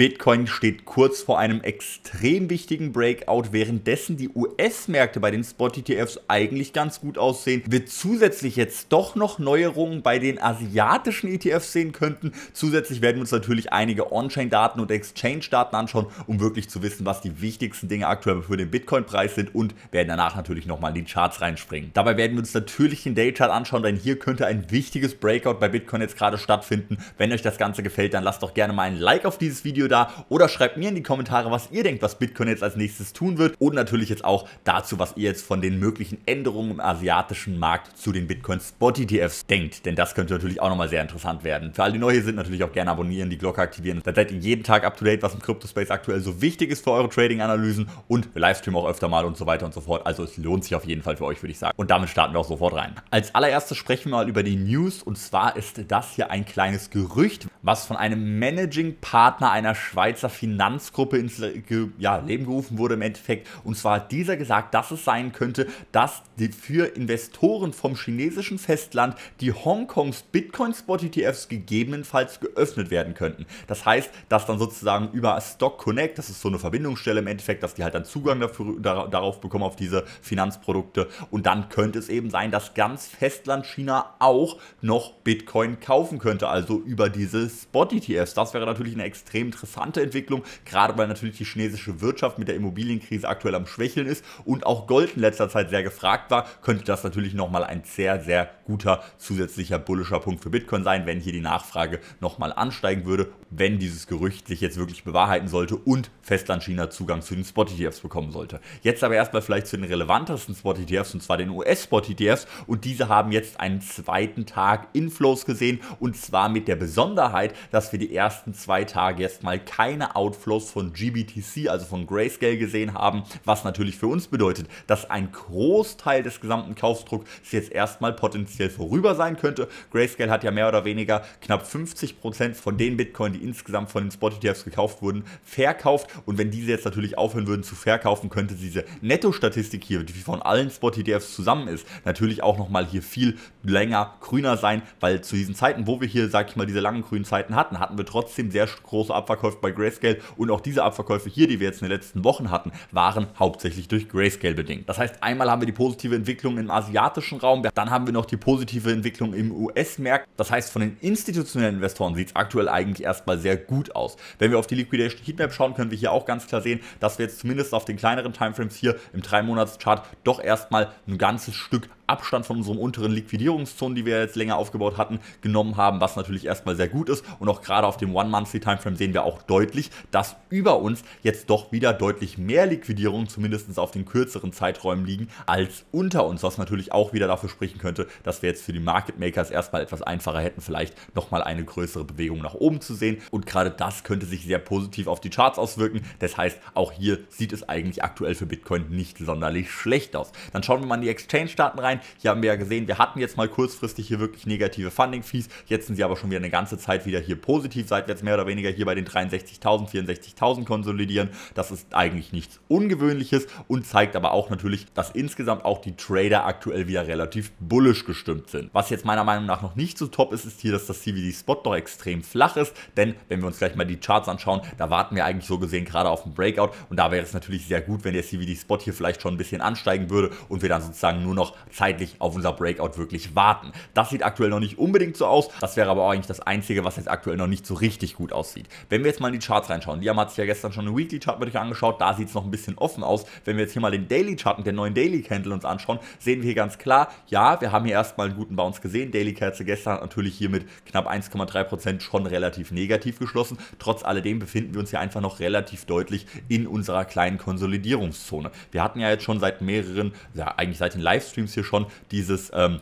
Bitcoin steht kurz vor einem extrem wichtigen Breakout, währenddessen die US-Märkte bei den Spot-ETFs eigentlich ganz gut aussehen, wir zusätzlich jetzt doch noch Neuerungen bei den asiatischen ETFs sehen könnten. Zusätzlich werden wir uns natürlich einige On-Chain-Daten und Exchange-Daten anschauen, um wirklich zu wissen, was die wichtigsten Dinge aktuell für den Bitcoin-Preis sind und werden danach natürlich nochmal in die Charts reinspringen. Dabei werden wir uns natürlich den Daychart anschauen, denn hier könnte ein wichtiges Breakout bei Bitcoin jetzt gerade stattfinden. Wenn euch das Ganze gefällt, dann lasst doch gerne mal ein Like auf dieses Video da oder schreibt mir in die Kommentare, was ihr denkt, was Bitcoin jetzt als nächstes tun wird und natürlich jetzt auch dazu, was ihr jetzt von den möglichen Änderungen im asiatischen Markt zu den Bitcoin Spot ETFs denkt, denn das könnte natürlich auch nochmal sehr interessant werden. Für alle, die neu hier sind, natürlich auch gerne abonnieren, die Glocke aktivieren, dann seid ihr jeden Tag up to date, was im Space aktuell so wichtig ist für eure Trading-Analysen und wir livestreamen auch öfter mal und so weiter und so fort, also es lohnt sich auf jeden Fall für euch, würde ich sagen. Und damit starten wir auch sofort rein. Als allererstes sprechen wir mal über die News und zwar ist das hier ein kleines Gerücht, was von einem Managing Partner einer Schweizer Finanzgruppe ins ja, Leben gerufen wurde im Endeffekt. Und zwar hat dieser gesagt, dass es sein könnte, dass für Investoren vom chinesischen Festland die Hongkongs Bitcoin-Spot-ETFs gegebenenfalls geöffnet werden könnten. Das heißt, dass dann sozusagen über Stock Connect, das ist so eine Verbindungsstelle im Endeffekt, dass die halt dann Zugang dafür, darauf bekommen, auf diese Finanzprodukte. Und dann könnte es eben sein, dass ganz Festland China auch noch Bitcoin kaufen könnte, also über diese Spot-ETFs. Das wäre natürlich eine extrem interessante Entwicklung, gerade weil natürlich die chinesische Wirtschaft mit der Immobilienkrise aktuell am Schwächeln ist und auch Gold in letzter Zeit sehr gefragt war, könnte das natürlich nochmal ein sehr, sehr guter zusätzlicher bullischer Punkt für Bitcoin sein, wenn hier die Nachfrage nochmal ansteigen würde, wenn dieses Gerücht sich jetzt wirklich bewahrheiten sollte und Festland China Zugang zu den Spot-ETFs bekommen sollte. Jetzt aber erstmal vielleicht zu den relevantesten Spot-ETFs und zwar den US-Spot-ETFs und diese haben jetzt einen zweiten Tag Inflows gesehen und zwar mit der Besonderheit, dass wir die ersten zwei Tage jetzt mal mal keine Outflows von GBTC, also von Grayscale gesehen haben, was natürlich für uns bedeutet, dass ein Großteil des gesamten Kaufsdrucks jetzt erstmal potenziell vorüber sein könnte. Grayscale hat ja mehr oder weniger knapp 50% von den Bitcoin, die insgesamt von den Spot ETFs gekauft wurden, verkauft und wenn diese jetzt natürlich aufhören würden zu verkaufen, könnte diese Netto-Statistik hier, die von allen Spot ETFs zusammen ist, natürlich auch nochmal hier viel länger grüner sein, weil zu diesen Zeiten, wo wir hier, sag ich mal, diese langen grünen Zeiten hatten, hatten wir trotzdem sehr große Abwachs Abverkäufen bei Grayscale und auch diese Abverkäufe hier, die wir jetzt in den letzten Wochen hatten, waren hauptsächlich durch Grayscale bedingt. Das heißt, einmal haben wir die positive Entwicklung im asiatischen Raum, dann haben wir noch die positive Entwicklung im US-Markt. Das heißt, von den institutionellen Investoren sieht es aktuell eigentlich erstmal sehr gut aus. Wenn wir auf die Liquidation Heatmap schauen, können wir hier auch ganz klar sehen, dass wir jetzt zumindest auf den kleineren Timeframes hier im 3-Monats-Chart doch erstmal ein ganzes Stück Abstand von unserem unteren Liquidierungszonen, die wir jetzt länger aufgebaut hatten, genommen haben, was natürlich erstmal sehr gut ist. Und auch gerade auf dem One-Monthly-Timeframe sehen wir auch auch deutlich, dass über uns jetzt doch wieder deutlich mehr Liquidierungen zumindest auf den kürzeren Zeiträumen liegen als unter uns, was natürlich auch wieder dafür sprechen könnte, dass wir jetzt für die Market Makers erstmal etwas einfacher hätten, vielleicht nochmal eine größere Bewegung nach oben zu sehen und gerade das könnte sich sehr positiv auf die Charts auswirken. Das heißt, auch hier sieht es eigentlich aktuell für Bitcoin nicht sonderlich schlecht aus. Dann schauen wir mal in die Exchange-Daten rein. Hier haben wir ja gesehen, wir hatten jetzt mal kurzfristig hier wirklich negative Funding-Fees, jetzt sind sie aber schon wieder eine ganze Zeit wieder hier positiv, jetzt mehr oder weniger hier bei den 3 63.000, 64.000 konsolidieren. Das ist eigentlich nichts Ungewöhnliches und zeigt aber auch natürlich, dass insgesamt auch die Trader aktuell wieder relativ bullisch gestimmt sind. Was jetzt meiner Meinung nach noch nicht so top ist, ist hier, dass das CVD Spot noch extrem flach ist, denn wenn wir uns gleich mal die Charts anschauen, da warten wir eigentlich so gesehen gerade auf einen Breakout und da wäre es natürlich sehr gut, wenn der CVD Spot hier vielleicht schon ein bisschen ansteigen würde und wir dann sozusagen nur noch zeitlich auf unser Breakout wirklich warten. Das sieht aktuell noch nicht unbedingt so aus, das wäre aber auch eigentlich das einzige, was jetzt aktuell noch nicht so richtig gut aussieht. Wenn wir jetzt mal in die Charts reinschauen. Liam hat sich ja gestern schon den Weekly Chart mit euch angeschaut, da sieht es noch ein bisschen offen aus. Wenn wir jetzt hier mal den Daily Chart mit den neuen Daily Candle uns anschauen, sehen wir hier ganz klar, ja, wir haben hier erstmal einen guten Bounce gesehen. Daily Kerze gestern natürlich hier mit knapp 1,3% schon relativ negativ geschlossen. Trotz alledem befinden wir uns hier einfach noch relativ deutlich in unserer kleinen Konsolidierungszone. Wir hatten ja jetzt schon seit mehreren, ja eigentlich seit den Livestreams hier schon, dieses ähm,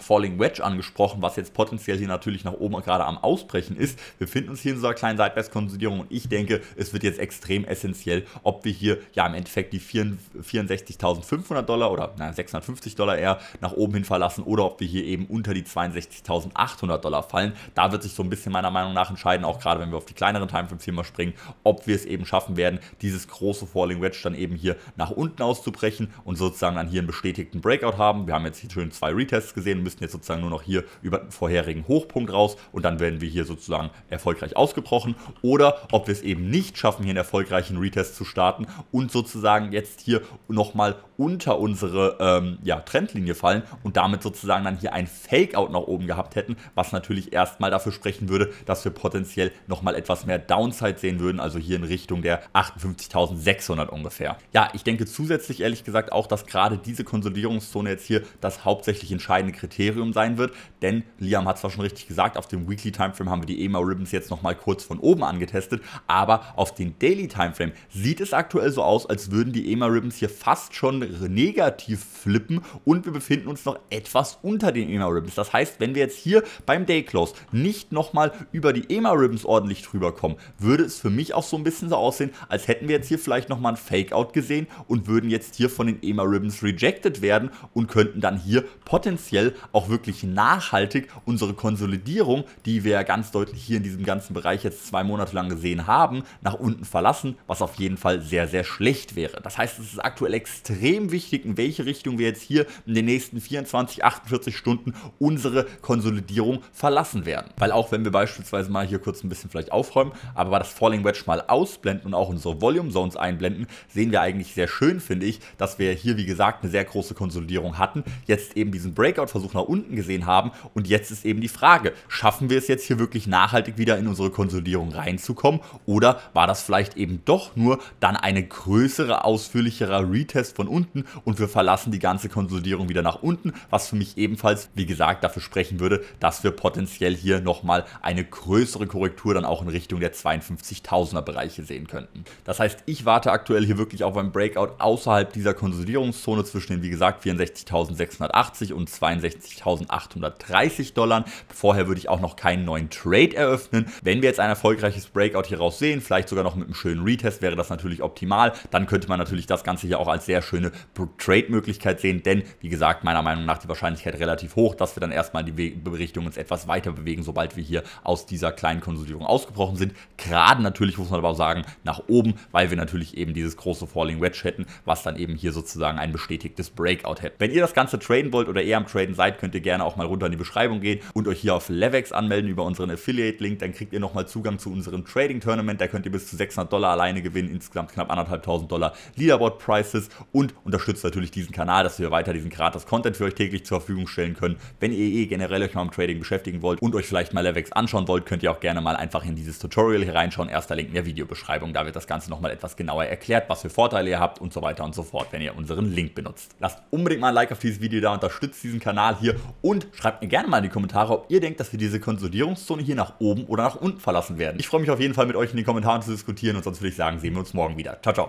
Falling Wedge angesprochen, was jetzt potenziell hier natürlich nach oben gerade am Ausbrechen ist. Wir befinden uns hier in so einer kleinen Seitwärtskonsolidierung und ich denke, es wird jetzt extrem essentiell, ob wir hier ja im Endeffekt die 64.500 Dollar oder na, 650 Dollar eher nach oben hin verlassen oder ob wir hier eben unter die 62.800 Dollar fallen. Da wird sich so ein bisschen meiner Meinung nach entscheiden, auch gerade wenn wir auf die kleineren Timeframes hier mal springen, ob wir es eben schaffen werden, dieses große Falling Wedge dann eben hier nach unten auszubrechen und sozusagen dann hier einen bestätigten Breakout haben. Wir haben jetzt hier schön zwei Retests gesehen, müssten jetzt sozusagen nur noch hier über den vorherigen Hochpunkt raus und dann werden wir hier sozusagen erfolgreich ausgebrochen. Oder ob wir es eben nicht schaffen, hier einen erfolgreichen Retest zu starten und sozusagen jetzt hier nochmal unter unsere ähm, ja, Trendlinie fallen und damit sozusagen dann hier ein Fakeout nach oben gehabt hätten, was natürlich erstmal dafür sprechen würde, dass wir potenziell nochmal etwas mehr Downside sehen würden, also hier in Richtung der 58.600 ungefähr. Ja, ich denke zusätzlich ehrlich gesagt auch, dass gerade diese Konsolidierungszone jetzt hier das hauptsächlich entscheidende Kriterium sein wird, denn Liam hat zwar schon richtig gesagt, auf dem Weekly Timeframe haben wir die EMA Ribbons jetzt nochmal kurz von oben angetestet, aber auf den Daily Timeframe sieht es aktuell so aus, als würden die EMA Ribbons hier fast schon negativ flippen und wir befinden uns noch etwas unter den EMA Ribbons. Das heißt, wenn wir jetzt hier beim Day Close nicht nochmal über die EMA Ribbons ordentlich drüber kommen, würde es für mich auch so ein bisschen so aussehen, als hätten wir jetzt hier vielleicht nochmal ein Fake-Out gesehen und würden jetzt hier von den EMA Ribbons rejected werden und könnten dann hier potenziell auch wirklich nachhaltig unsere Konsolidierung, die wir ja ganz deutlich hier in diesem ganzen Bereich jetzt zwei Monate lang gesehen haben, nach unten verlassen, was auf jeden Fall sehr, sehr schlecht wäre. Das heißt, es ist aktuell extrem extrem wichtig, in welche Richtung wir jetzt hier in den nächsten 24, 48 Stunden unsere Konsolidierung verlassen werden. Weil auch wenn wir beispielsweise mal hier kurz ein bisschen vielleicht aufräumen, aber das Falling Wedge mal ausblenden und auch unsere Volume Zones einblenden, sehen wir eigentlich sehr schön, finde ich, dass wir hier, wie gesagt, eine sehr große Konsolidierung hatten, jetzt eben diesen Breakout-Versuch nach unten gesehen haben und jetzt ist eben die Frage, schaffen wir es jetzt hier wirklich nachhaltig wieder in unsere Konsolidierung reinzukommen oder war das vielleicht eben doch nur dann eine größere, ausführlichere Retest von unten unten und wir verlassen die ganze Konsolidierung wieder nach unten, was für mich ebenfalls, wie gesagt, dafür sprechen würde, dass wir potenziell hier nochmal eine größere Korrektur dann auch in Richtung der 52.000er Bereiche sehen könnten. Das heißt, ich warte aktuell hier wirklich auf ein Breakout außerhalb dieser Konsolidierungszone zwischen den, wie gesagt, 64.680 und 62.830 Dollar. Vorher würde ich auch noch keinen neuen Trade eröffnen. Wenn wir jetzt ein erfolgreiches Breakout hier raus sehen, vielleicht sogar noch mit einem schönen Retest, wäre das natürlich optimal. Dann könnte man natürlich das Ganze hier auch als sehr schöne Trade-Möglichkeit sehen, denn wie gesagt, meiner Meinung nach die Wahrscheinlichkeit relativ hoch, dass wir dann erstmal in die Richtung uns etwas weiter bewegen, sobald wir hier aus dieser kleinen Konsolidierung ausgebrochen sind. Gerade natürlich, muss man aber auch sagen, nach oben, weil wir natürlich eben dieses große Falling Wedge hätten, was dann eben hier sozusagen ein bestätigtes Breakout hätte. Wenn ihr das Ganze traden wollt oder eher am Traden seid, könnt ihr gerne auch mal runter in die Beschreibung gehen und euch hier auf Levex anmelden über unseren Affiliate-Link, dann kriegt ihr nochmal Zugang zu unserem Trading-Tournament, da könnt ihr bis zu 600 Dollar alleine gewinnen, insgesamt knapp 1.500 Dollar Leaderboard-Prices und Unterstützt natürlich diesen Kanal, dass wir weiter diesen gratis Content für euch täglich zur Verfügung stellen können. Wenn ihr eh generell euch mal im Trading beschäftigen wollt und euch vielleicht mal Levex anschauen wollt, könnt ihr auch gerne mal einfach in dieses Tutorial hier reinschauen. Erster Link in der Videobeschreibung. Da wird das Ganze nochmal etwas genauer erklärt, was für Vorteile ihr habt und so weiter und so fort, wenn ihr unseren Link benutzt. Lasst unbedingt mal ein Like auf dieses Video da, unterstützt diesen Kanal hier und schreibt mir gerne mal in die Kommentare, ob ihr denkt, dass wir diese Konsolidierungszone hier nach oben oder nach unten verlassen werden. Ich freue mich auf jeden Fall mit euch in den Kommentaren zu diskutieren und sonst würde ich sagen, sehen wir uns morgen wieder. Ciao, ciao.